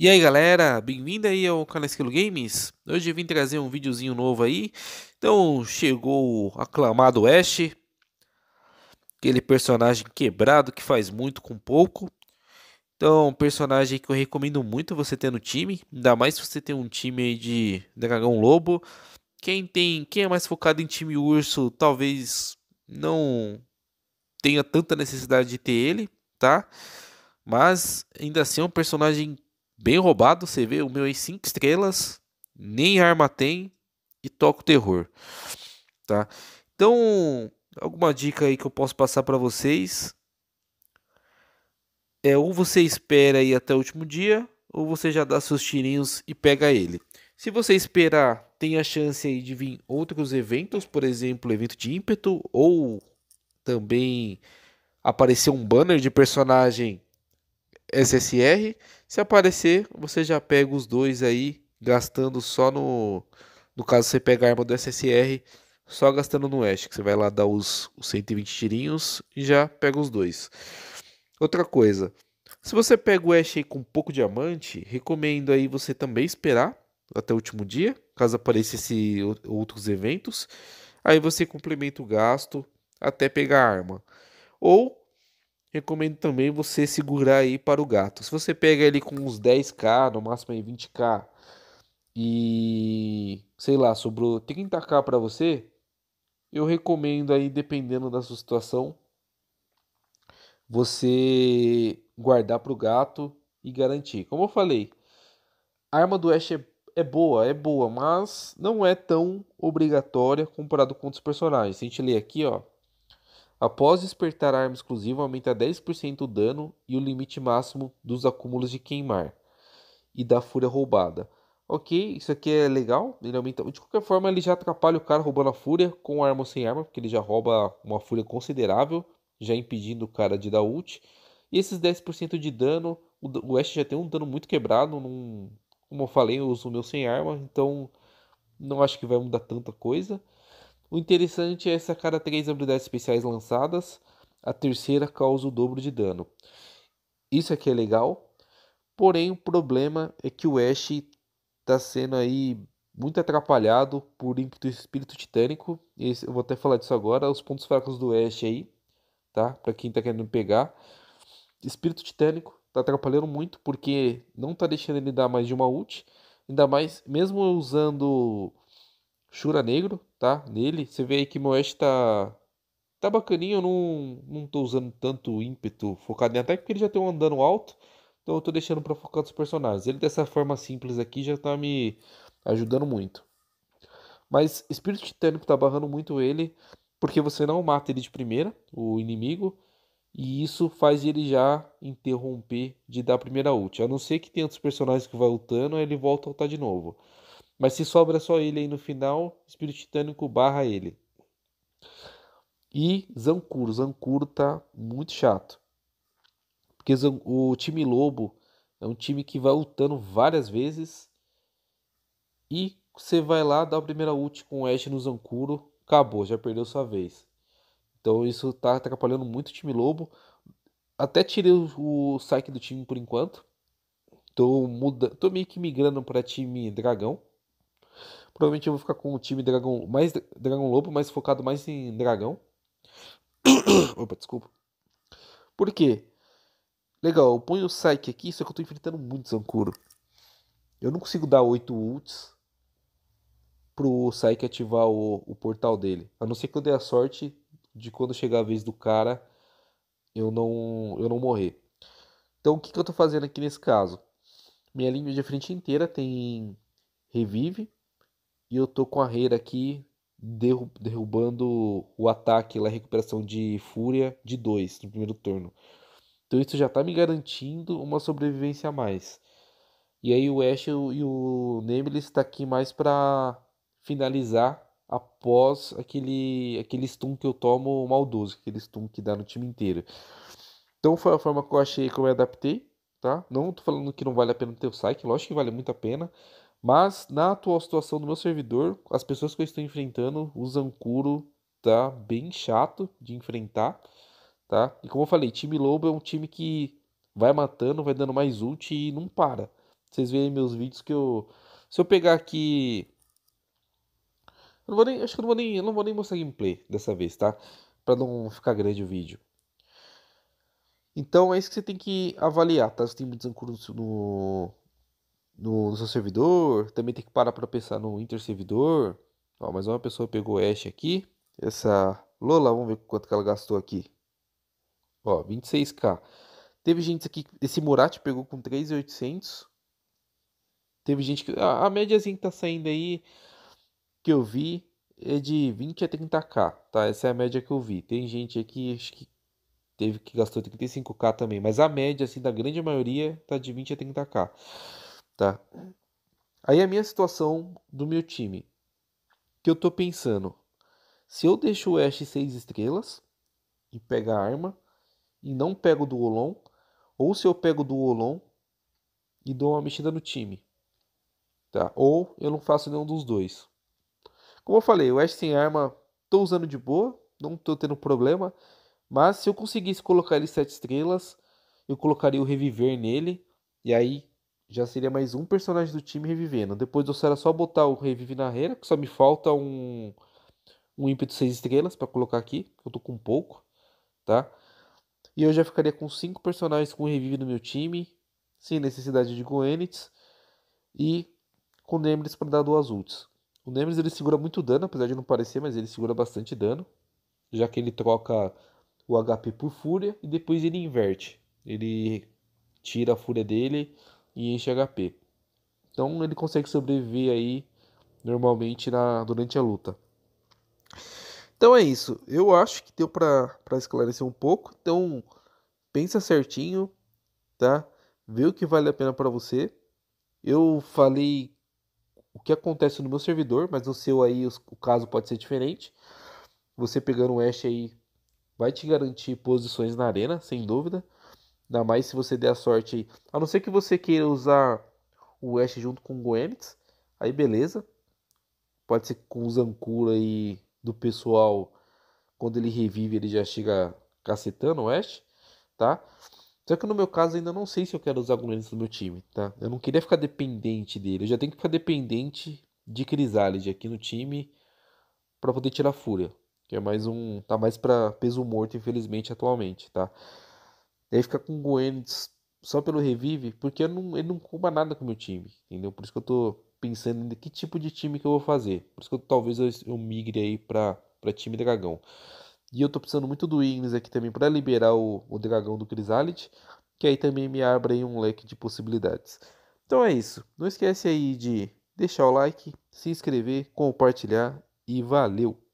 E aí galera, bem-vindo aí ao canal Esquilo Games. Hoje eu vim trazer um videozinho novo aí. Então chegou o aclamado Ash, aquele personagem quebrado que faz muito com pouco. Então, um personagem que eu recomendo muito você ter no time, ainda mais se você tem um time de dragão lobo. Quem tem, quem é mais focado em time urso, talvez não tenha tanta necessidade de ter ele, tá? Mas ainda assim é um personagem bem roubado, você vê, o meu é 5 estrelas, nem arma tem e toca o terror, tá? Então, alguma dica aí que eu posso passar para vocês? É, ou você espera aí até o último dia, ou você já dá seus tirinhos e pega ele. Se você esperar, tem a chance aí de vir outros eventos, por exemplo, evento de ímpeto, ou também aparecer um banner de personagem SSR. Se aparecer, você já pega os dois aí, gastando só no. No caso, você pega a arma do SSR, só gastando no Ash, que você vai lá dar os, os 120 tirinhos e já pega os dois. Outra coisa, se você pega o Ash com pouco diamante, recomendo aí você também esperar até o último dia, caso aparecesse outros eventos. Aí você complementa o gasto até pegar a arma. Ou recomendo também você segurar aí para o gato. Se você pega ele com uns 10k, no máximo aí 20k, e sei lá, sobrou 30k para você, eu recomendo aí, dependendo da sua situação, você guardar para o gato e garantir. Como eu falei, a arma do Ash é, é, boa, é boa, mas não é tão obrigatória comparado com outros personagens. A gente lê aqui, ó. Após despertar a arma exclusiva, aumenta 10% o dano e o limite máximo dos acúmulos de queimar e da fúria roubada. Ok, isso aqui é legal. Ele aumenta. De qualquer forma, ele já atrapalha o cara roubando a fúria com arma ou sem arma, porque ele já rouba uma fúria considerável já impedindo o cara de dar ult. E esses 10% de dano, o Ash já tem um dano muito quebrado. Num, como eu falei, eu uso o meu sem arma, então não acho que vai mudar tanta coisa. O interessante é cara três habilidades especiais lançadas. A terceira causa o dobro de dano. Isso aqui é legal. Porém, o problema é que o Ash está sendo aí muito atrapalhado por ímpeto espírito titânico. Esse, eu vou até falar disso agora. Os pontos fracos do Ash aí tá? Para quem está querendo pegar. Espírito Titânico tá atrapalhando muito porque não está deixando ele dar mais de uma ult. Ainda mais, mesmo usando Shura Negro, tá? Nele, você vê aí que Moesh tá, tá bacaninho. Eu não, não tô usando tanto ímpeto focado em ataque porque ele já tem um andando alto. Então eu tô deixando para focar nos personagens. Ele dessa forma simples aqui já tá me ajudando muito. Mas Espírito Titânico tá barrando muito ele porque você não mata ele de primeira, o inimigo, e isso faz ele já interromper de dar a primeira ult. A não ser que tenha outros personagens que vai lutando, aí ele volta a lutar de novo. Mas se sobra só ele aí no final, Espírito Titânico barra ele. E Zancuro. Zancuro tá muito chato. Porque o time Lobo é um time que vai lutando várias vezes. E você vai lá, dá a primeira ult com o Ash no Zancuro acabou, já perdeu sua vez. Então isso está atrapalhando muito o time Lobo. Até tirei o, o saque do time por enquanto. Tô, muda, tô meio que migrando para time Dragão. Provavelmente eu vou ficar com o time Dragão mais Dragão Lobo, mais focado mais em Dragão. Opa, desculpa. Por quê? Legal, eu ponho o Psyche aqui, só que eu tô enfrentando muito Zancuro. Eu não consigo dar 8 ults pro Saik ativar o, o portal dele. A não ser que eu dê a sorte de quando chegar a vez do cara eu não, eu não morrer. Então o que, que eu tô fazendo aqui nesse caso? Minha linha de frente inteira tem revive e eu tô com a Reira aqui derrubando o ataque lá, recuperação de fúria de 2 no primeiro turno. Então isso já está me garantindo uma sobrevivência a mais. E aí o Ash e o Nemelis está aqui mais para finalizar após aquele, aquele stun que eu tomo maldoso, aquele stun que dá no time inteiro. Então foi a forma que eu achei que eu me adaptei, tá? Não tô falando que não vale a pena ter o Psyche, lógico que vale muito a pena, mas na atual situação do meu servidor, as pessoas que eu estou enfrentando, o Zancuro tá bem chato de enfrentar, tá? E como eu falei, time Lobo é um time que vai matando, vai dando mais ult e não para. Vocês veem meus vídeos que eu se eu pegar aqui não vou nem, acho que não vou nem, não vou nem mostrar gameplay dessa vez, tá? Pra não ficar grande o vídeo. Então é isso que você tem que avaliar, tá? Você tem muito ancuro no, no, no, seu servidor. Também tem que parar pra pensar no servidor Ó, mais uma pessoa pegou Ash aqui. Essa Lola, vamos ver quanto que ela gastou aqui. Ó, 26k. Teve gente aqui, esse Murat pegou com 3,800. Teve gente que. A, a médiazinha que tá saindo aí que eu vi é de 20 a 30k, tá? Essa é a média que eu vi. Tem gente aqui acho que teve que gastou 35k também, mas a média assim da grande maioria tá de 20 a 30k, tá? Aí a minha situação do meu time, que eu tô pensando, se eu deixo o Ash 6 estrelas e pega a arma e não pego do Olon, ou se eu pego do Olon e dou uma mexida no time, tá? Ou eu não faço nenhum dos dois. Como eu falei, o Ash sem arma tô usando de boa, não tô tendo problema. Mas se eu conseguisse colocar ele 7 estrelas, eu colocaria o Reviver nele. E aí já seria mais um personagem do time revivendo. Depois eu era só botar o Revive na reira, que só me falta um, um ímpeto 6 estrelas para colocar aqui. Eu tô com pouco, tá? E eu já ficaria com 5 personagens com Revive no meu time, sem necessidade de Goenitz. E com Nemesis para dar duas ults. O Nemesis ele segura muito dano, apesar de não parecer, mas ele segura bastante dano. Já que ele troca o HP por Fúria e depois ele inverte. Ele tira a Fúria dele e enche HP. Então ele consegue sobreviver aí normalmente na, durante a luta. Então é isso. Eu acho que deu para esclarecer um pouco. Então pensa certinho, tá? Vê o que vale a pena para você. Eu falei o que acontece no meu servidor, mas no seu aí os, o caso pode ser diferente. Você pegando o hash aí vai te garantir posições na arena, sem dúvida. Ainda mais se você der a sorte aí. A não ser que você queira usar o hash junto com o Goemix, aí beleza. Pode ser com o Zancura aí do pessoal, quando ele revive, ele já chega cacetando o hash, tá? Só que no meu caso ainda não sei se eu quero usar Guaraniz no meu time, tá? Eu não queria ficar dependente dele. Eu já tenho que ficar dependente de Crisálide aqui no time para poder tirar fúria, que é mais um, tá mais para peso morto infelizmente atualmente, tá? Daí ficar com Guedes só pelo revive, porque não, ele não culpa nada com o meu time, entendeu? Por isso que eu tô pensando em que tipo de time que eu vou fazer. Por isso que eu, talvez eu, eu migre aí para para time dragão. E eu tô precisando muito do Ignis aqui também para liberar o, o dragão do Crisalit, que aí também me abre aí um leque de possibilidades. Então é isso. Não esquece aí de deixar o like, se inscrever, compartilhar e valeu!